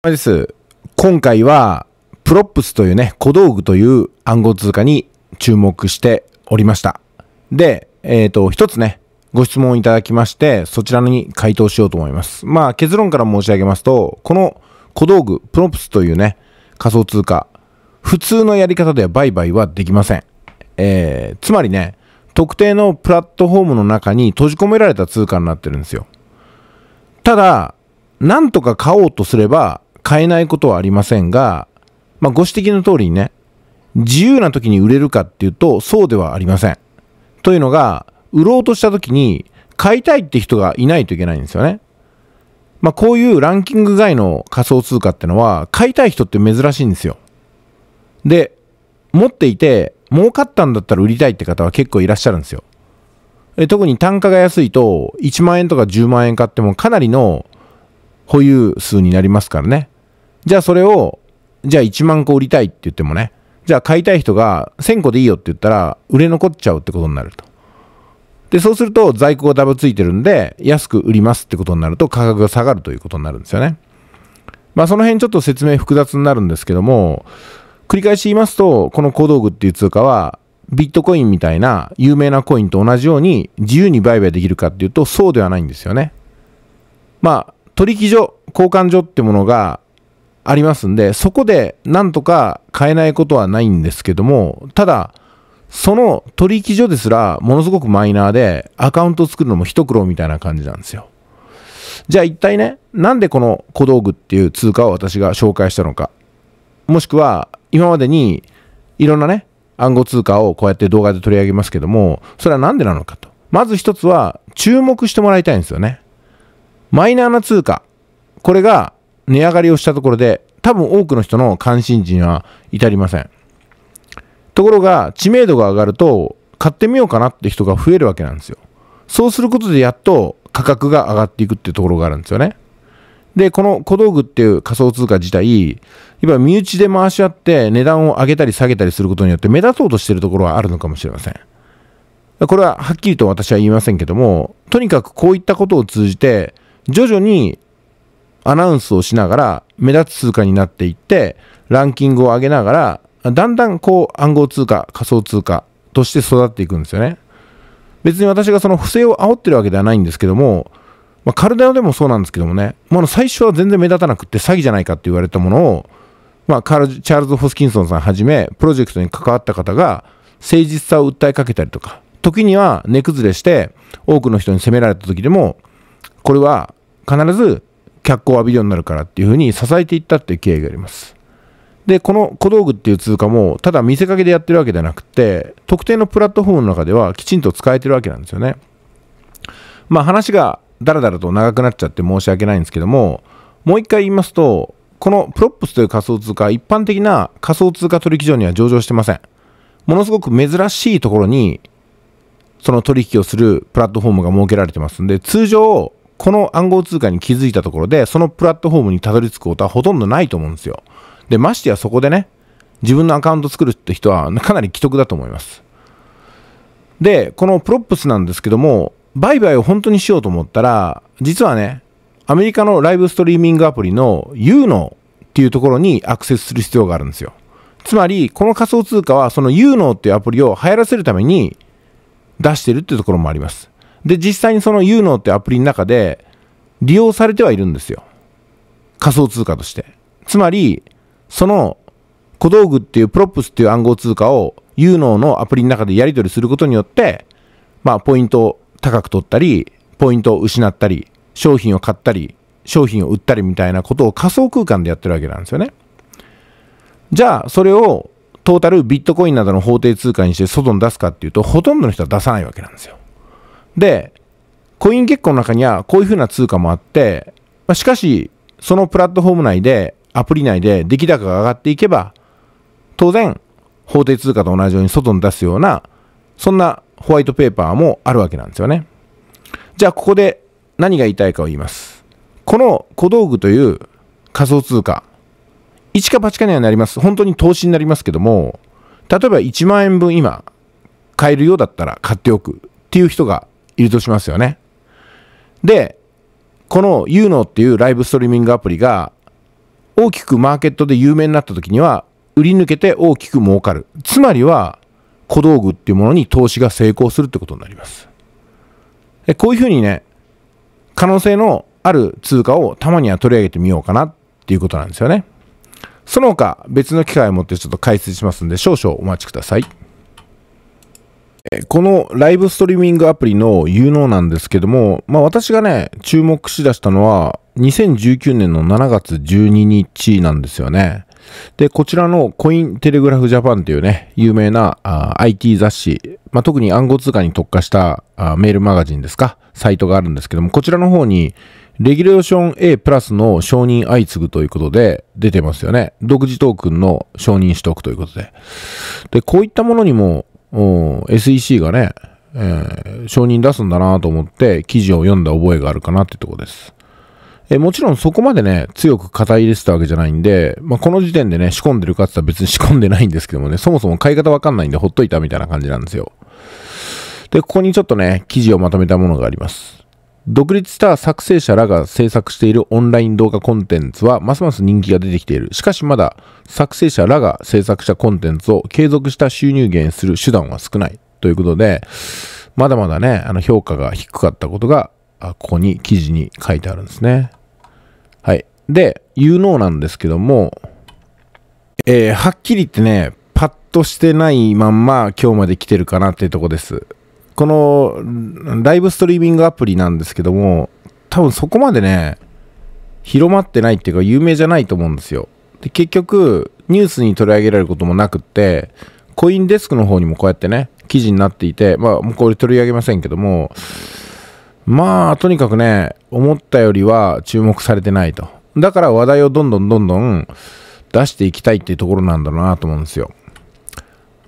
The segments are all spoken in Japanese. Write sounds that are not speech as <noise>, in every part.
です。今回は、プロップスというね、小道具という暗号通貨に注目しておりました。で、えっ、ー、と、一つね、ご質問いただきまして、そちらに回答しようと思います。まあ、結論から申し上げますと、この小道具、プロップスというね、仮想通貨、普通のやり方では売買はできません。えー、つまりね、特定のプラットフォームの中に閉じ込められた通貨になってるんですよ。ただ、なんとか買おうとすれば、買えないことはありませんが、まあ、ご指摘の通りにね、自由な時に売れるかっていうと、そうではありません。というのが、売ろうとした時に、買いたいって人がいないといけないんですよね。まあ、こういうランキング外の仮想通貨ってのは、買いたい人って珍しいんですよ。で、持っていて、儲かったんだったら売りたいって方は結構いらっしゃるんですよ。特に単価が安いと、1万円とか10万円買ってもかなりの保有数になりますからね。じゃあそれを、じゃあ1万個売りたいって言ってもね、じゃあ買いたい人が1000個でいいよって言ったら、売れ残っちゃうってことになると。で、そうすると在庫がダブついてるんで、安く売りますってことになると価格が下がるということになるんですよね。まあその辺ちょっと説明複雑になるんですけども、繰り返し言いますと、この小道具っていう通貨は、ビットコインみたいな有名なコインと同じように自由に売買できるかっていうとそうではないんですよね。まあ取引所、交換所ってものがありますんで、そこでなんとか買えないことはないんですけども、ただ、その取引所ですらものすごくマイナーで、アカウント作るのも一苦労みたいな感じなんですよ。じゃあ一体ね、なんでこの小道具っていう通貨を私が紹介したのか。もしくは、今までにいろんなね、暗号通貨をこうやって動画で取り上げますけども、それは何でなのかと。まず一つは、注目してもらいたいんですよね。マイナーな通貨。これが値上がりをしたところで、多分多くの人の関心事には至りません。ところが、知名度が上がると、買ってみようかなって人が増えるわけなんですよ。そうすることでやっと価格が上がっていくっていうところがあるんですよね。で、この小道具っていう仮想通貨自体、今身内で回し合って値段を上げたり下げたりすることによって目立とうとしてるところはあるのかもしれません。これははっきりと私は言いませんけども、とにかくこういったことを通じて、徐々にアナウンスをしながら目立つ通貨になっていってランキングを上げながらだんだんこう暗号通貨仮想通貨として育っていくんですよね別に私がその不正を煽ってるわけではないんですけども、まあ、カルデナでもそうなんですけどもね、まあ、最初は全然目立たなくて詐欺じゃないかって言われたものを、まあ、カルチャールズ・ホスキンソンさんはじめプロジェクトに関わった方が誠実さを訴えかけたりとか時には根崩れして多くの人に責められた時でもこれは必ず脚光を浴びるようになるからっていうふうに支えていったっていう経緯があります。で、この小道具っていう通貨も、ただ見せかけでやってるわけじゃなくて、特定のプラットフォームの中ではきちんと使えてるわけなんですよね。まあ話がだらだらと長くなっちゃって申し訳ないんですけども、もう一回言いますと、このプロップスという仮想通貨、一般的な仮想通貨取引所には上場してません。ものすごく珍しいところに、その取引をするプラットフォームが設けられてますんで、通常、この暗号通貨に気づいたところで、そのプラットフォームにたどり着くことはほとんどないと思うんですよ。で、ましてやそこでね、自分のアカウント作るって人はかなり既得だと思います。で、このプロップスなんですけども、売買を本当にしようと思ったら、実はね、アメリカのライブストリーミングアプリの UNO っていうところにアクセスする必要があるんですよ。つまり、この仮想通貨はその UNO っていうアプリを流行らせるために出してるっていうところもあります。で、実際にその UNO ってアプリの中で利用されてはいるんですよ。仮想通貨として。つまり、その小道具っていうプロップスっていう暗号通貨を UNO のアプリの中でやり取りすることによって、まあ、ポイントを高く取ったり、ポイントを失ったり、商品を買ったり、商品を売ったりみたいなことを仮想空間でやってるわけなんですよね。じゃあ、それをトータルビットコインなどの法定通貨にして外に出すかっていうと、ほとんどの人は出さないわけなんですよ。で、コイン結構の中にはこういう風な通貨もあって、まあ、しかし、そのプラットフォーム内で、アプリ内で出来高が上がっていけば、当然、法定通貨と同じように外に出すような、そんなホワイトペーパーもあるわけなんですよね。じゃあ、ここで何が言いたいかを言います。この小道具という仮想通貨、一か八かにはなります。本当に投資になりますけども、例えば1万円分今、買えるようだったら買っておくっていう人がいるとしますよね。で、この UNO っていうライブストリーミングアプリが大きくマーケットで有名になった時には売り抜けて大きく儲かる。つまりは小道具っていうものに投資が成功するってことになります。でこういうふうにね、可能性のある通貨をたまには取り上げてみようかなっていうことなんですよね。その他別の機会を持ってちょっと解説しますんで少々お待ちください。このライブストリーミングアプリの有能なんですけども、まあ私がね、注目しだしたのは、2019年の7月12日なんですよね。で、こちらのコインテレグラフジャパンっていうね、有名なあ IT 雑誌、まあ、特に暗号通貨に特化したあメールマガジンですか、サイトがあるんですけども、こちらの方に、レギュレーション A プラスの承認相次ぐということで出てますよね。独自トークンの承認取得ということで。で、こういったものにもうん、SEC がね、えー、承認出すんだなと思って記事を読んだ覚えがあるかなってとこです。えもちろんそこまでね、強く肩入れてたわけじゃないんで、まあ、この時点でね、仕込んでるかって言ったら別に仕込んでないんですけどもね、そもそも買い方わかんないんでほっといたみたいな感じなんですよ。で、ここにちょっとね、記事をまとめたものがあります。独立した作成者らが制作しているオンライン動画コンテンツはますます人気が出てきている。しかしまだ作成者らが制作したコンテンツを継続した収入源する手段は少ない。ということで、まだまだね、あの評価が低かったことが、ここに記事に書いてあるんですね。はい。で、有能なんですけども、えー、はっきり言ってね、パッとしてないまんま今日まで来てるかなっていうとこです。このライブストリーミングアプリなんですけども、多分そこまでね、広まってないっていうか有名じゃないと思うんですよ。で、結局、ニュースに取り上げられることもなくって、コインデスクの方にもこうやってね、記事になっていて、まあ、もうこれ取り上げませんけども、まあ、とにかくね、思ったよりは注目されてないと。だから話題をどんどんどんどん出していきたいっていうところなんだろうなと思うんですよ。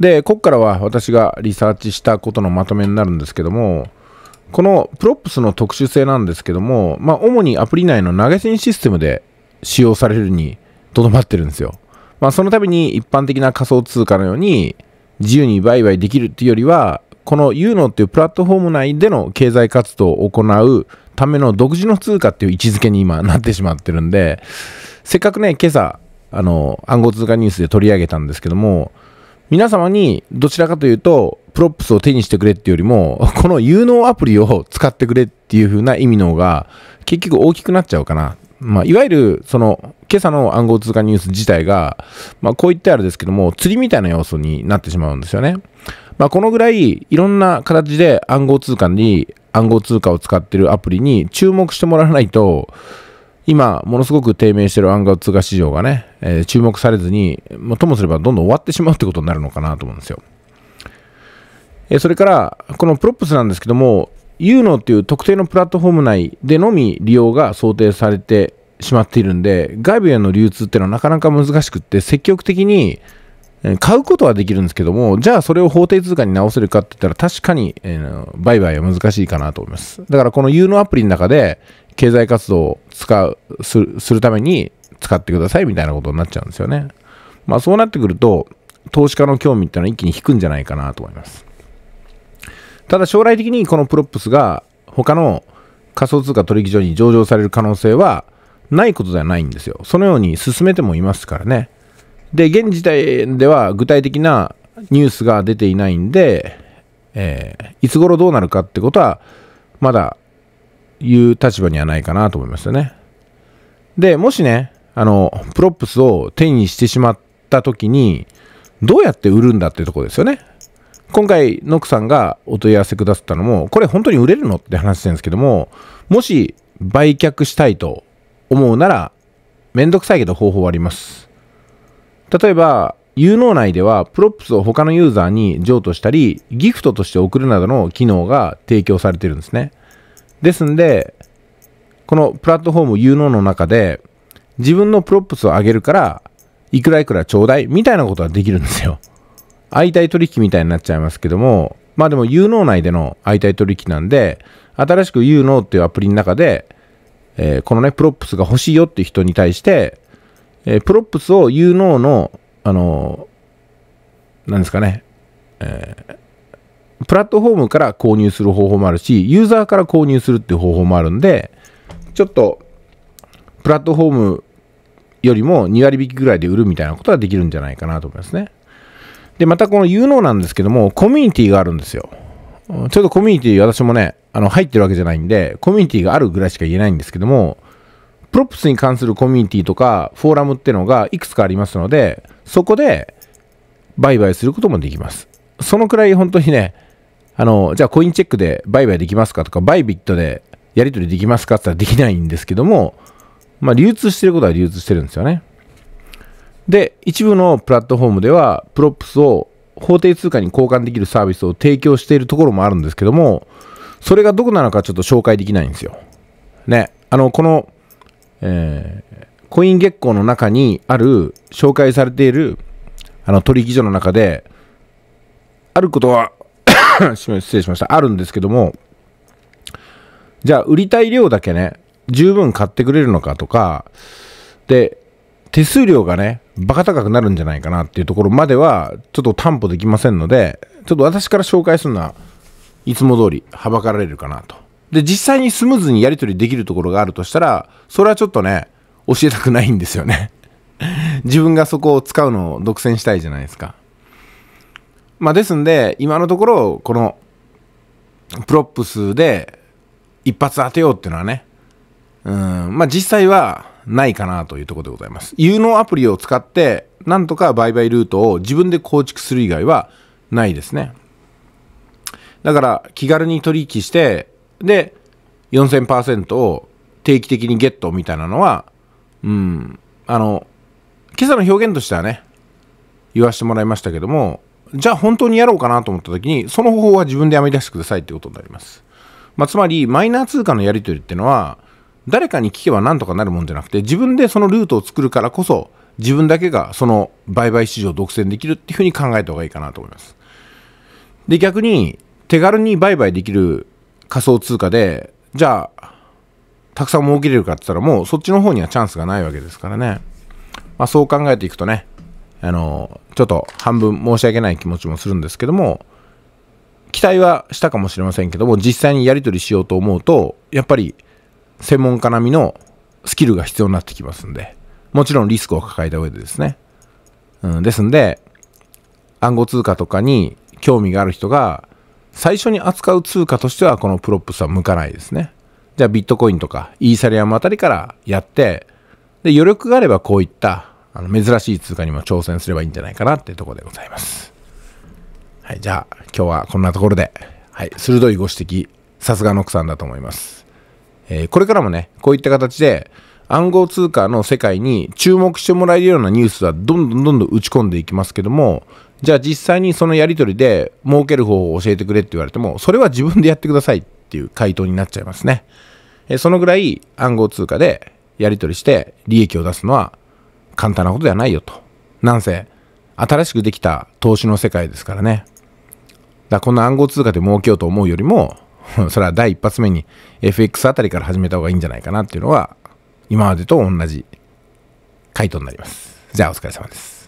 で、ここからは私がリサーチしたことのまとめになるんですけども、このプロップスの特殊性なんですけども、まあ、主にアプリ内の投げ銭システムで使用されるにとどまってるんですよ。まあ、そのために一般的な仮想通貨のように自由に売買できるっていうよりは、この UNO っていうプラットフォーム内での経済活動を行うための独自の通貨っていう位置づけに今なってしまってるんで、せっかくね、今朝、あの、暗号通貨ニュースで取り上げたんですけども、皆様にどちらかというと、プロップスを手にしてくれっていうよりも、<laughs> この有能アプリを使ってくれっていう風な意味の方が、結局大きくなっちゃうかな。まあ、いわゆる、その、今朝の暗号通貨ニュース自体が、まあ、こう言ってあれですけども、釣りみたいな要素になってしまうんですよね。まあ、このぐらい、いろんな形で暗号通貨に、暗号通貨を使ってるアプリに注目してもらわないと、今、ものすごく低迷している暗号通貨市場がね、えー、注目されずに、まあ、ともすればどんどん終わってしまうってことになるのかなと思うんですよ。えー、それから、このプロップスなんですけども、ユーノっていう特定のプラットフォーム内でのみ利用が想定されてしまっているんで、外部への流通っていうのはなかなか難しくって、積極的に買うことはできるんですけども、じゃあそれを法定通貨に直せるかって言ったら確かに、えー、売買は難しいかなと思います。だからこの有能アプリの中で経済活動を使う、するするために使ってくださいみたいなことになっちゃうんですよね。まあそうなってくると、投資家の興味ってのは一気に引くんじゃないかなと思います。ただ将来的にこのプロップスが他の仮想通貨取引所に上場される可能性はないことではないんですよ。そのように進めてもいますからね。で、現時点では具体的なニュースが出ていないんで、えー、いつ頃どうなるかってことは、まだ言う立場にはないかなと思いますよね。で、もしね、あの、プロップスを手にしてしまった時に、どうやって売るんだってとこですよね。今回、ノックさんがお問い合わせくださったのも、これ本当に売れるのって話してるんですけども、もし売却したいと思うなら、めんどくさいけど方法はあります。例えば、有能内では、プロップスを他のユーザーに譲渡したり、ギフトとして送るなどの機能が提供されてるんですね。ですんで、このプラットフォーム有能の中で、自分のプロップスを上げるから、いくらいくらちょうだいみたいなことができるんですよ。相対取引みたいになっちゃいますけども、まあでも有能内での相対取引なんで、新しく有能っていうアプリの中で、えー、このね、プロップスが欲しいよっていう人に対して、えー、プロップスを有能の、あのー、なんですかね、えー、プラットフォームから購入する方法もあるし、ユーザーから購入するっていう方法もあるんで、ちょっと、プラットフォームよりも2割引きぐらいで売るみたいなことはできるんじゃないかなと思いますね。で、またこの有能なんですけども、コミュニティがあるんですよ。ちょっとコミュニティ、私もね、あの、入ってるわけじゃないんで、コミュニティがあるぐらいしか言えないんですけども、プロップスに関するコミュニティとかフォーラムってのがいくつかありますので、そこで売買することもできます。そのくらい本当にね、あの、じゃあコインチェックで売買できますかとか、バイビットでやり取りできますかって言ったらできないんですけども、まあ流通してることは流通してるんですよね。で、一部のプラットフォームでは、プロップスを法定通貨に交換できるサービスを提供しているところもあるんですけども、それがどこなのかちょっと紹介できないんですよ。ね。あの、このえー、コイン月光の中にある紹介されているあの取引所の中であることは <coughs> 失礼しましたあるんですけどもじゃあ売りたい量だけね十分買ってくれるのかとかで手数料がねバカ高くなるんじゃないかなっていうところまではちょっと担保できませんのでちょっと私から紹介するのはいつも通りはばかられるかなとで、実際にスムーズにやり取りできるところがあるとしたら、それはちょっとね、教えたくないんですよね。<laughs> 自分がそこを使うのを独占したいじゃないですか。まあ、ですんで、今のところ、この、プロップスで一発当てようっていうのはね、うん、まあ実際はないかなというところでございます。有能アプリを使って、なんとか売買ルートを自分で構築する以外はないですね。だから気軽に取引して、で、4000%を定期的にゲットみたいなのは、うん、あの、今朝の表現としてはね、言わせてもらいましたけども、じゃあ本当にやろうかなと思った時に、その方法は自分で編み出してくださいってことになります。まあ、つまり、マイナー通貨のやり取りってのは、誰かに聞けばなんとかなるもんじゃなくて、自分でそのルートを作るからこそ、自分だけがその売買市場を独占できるっていうふうに考えた方がいいかなと思います。で、逆に、手軽に売買できる仮想通貨で、じゃあ、たくさん儲けれるかって言ったら、もうそっちの方にはチャンスがないわけですからね。まあ、そう考えていくとね、あの、ちょっと半分申し訳ない気持ちもするんですけども、期待はしたかもしれませんけども、実際にやり取りしようと思うと、やっぱり専門家並みのスキルが必要になってきますんで、もちろんリスクを抱えた上でですね。うん、ですんで、暗号通貨とかに興味がある人が、最初に扱う通貨としてはこのプロップスは向かないですね。じゃあビットコインとかイーサリアムあたりからやって、で、余力があればこういったあの珍しい通貨にも挑戦すればいいんじゃないかなってとこでございます。はい、じゃあ今日はこんなところで、はい、鋭いご指摘、さすがの奥さんだと思います。えー、これからもね、こういった形で暗号通貨の世界に注目してもらえるようなニュースはどんどんどんどん打ち込んでいきますけども、じゃあ実際にそのやり取りで儲ける方法を教えてくれって言われても、それは自分でやってくださいっていう回答になっちゃいますね。えそのぐらい暗号通貨でやり取りして利益を出すのは簡単なことではないよと。なんせ、新しくできた投資の世界ですからね。だこんな暗号通貨で儲けようと思うよりも、<laughs> それは第一発目に FX あたりから始めた方がいいんじゃないかなっていうのは、今までと同じ回答になります。じゃあお疲れ様です。